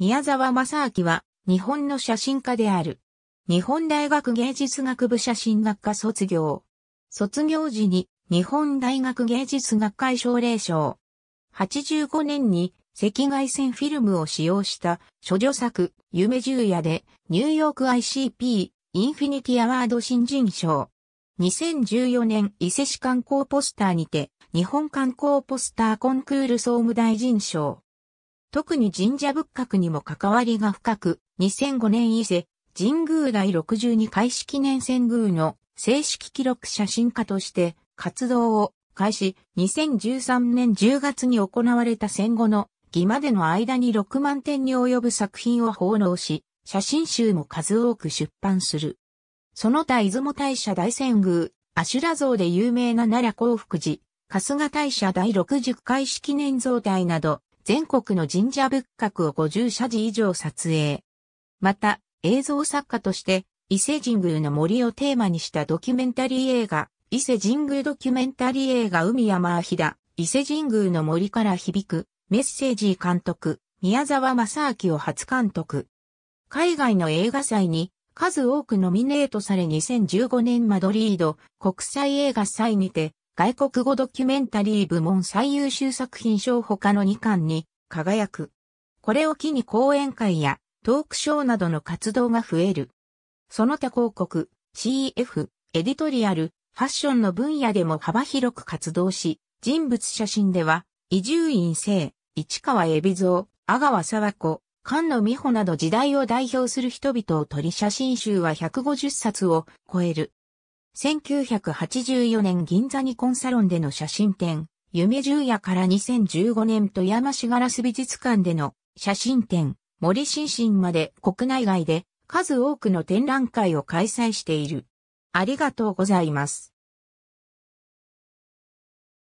宮沢正明は、日本の写真家である。日本大学芸術学部写真学科卒業。卒業時に、日本大学芸術学会奨励賞。85年に、赤外線フィルムを使用した、処女作、夢十夜で、ニューヨーク ICP、インフィニティアワード新人賞。2014年伊勢市観光ポスターにて、日本観光ポスターコンクール総務大臣賞。特に神社仏閣にも関わりが深く、2005年伊勢、神宮第62開始記念遷宮の正式記録写真家として活動を開始、2013年10月に行われた戦後の義までの間に6万点に及ぶ作品を奉納し、写真集も数多く出版する。その他出雲大社大仙宮、阿修羅像で有名な奈良幸福寺、春日大社第60回式年像体など、全国の神社仏閣を50社寺以上撮影。また、映像作家として、伊勢神宮の森をテーマにしたドキュメンタリー映画、伊勢神宮ドキュメンタリー映画海山あひだ、伊勢神宮の森から響く、メッセージ監督、宮沢正明を初監督。海外の映画祭に数多くノミネートされ2015年マドリード国際映画祭にて外国語ドキュメンタリー部門最優秀作品賞他の2巻に輝く。これを機に講演会やトークショーなどの活動が増える。その他広告、CF、エディトリアル、ファッションの分野でも幅広く活動し、人物写真では、伊集院聖、市川海老蔵、阿川沢子、菅野美穂など時代を代表する人々を撮り写真集は150冊を超える。1984年銀座にコンサロンでの写真展、夢十夜から2015年富山市ガラス美術館での写真展、森新進まで国内外で数多くの展覧会を開催している。ありがとうございます。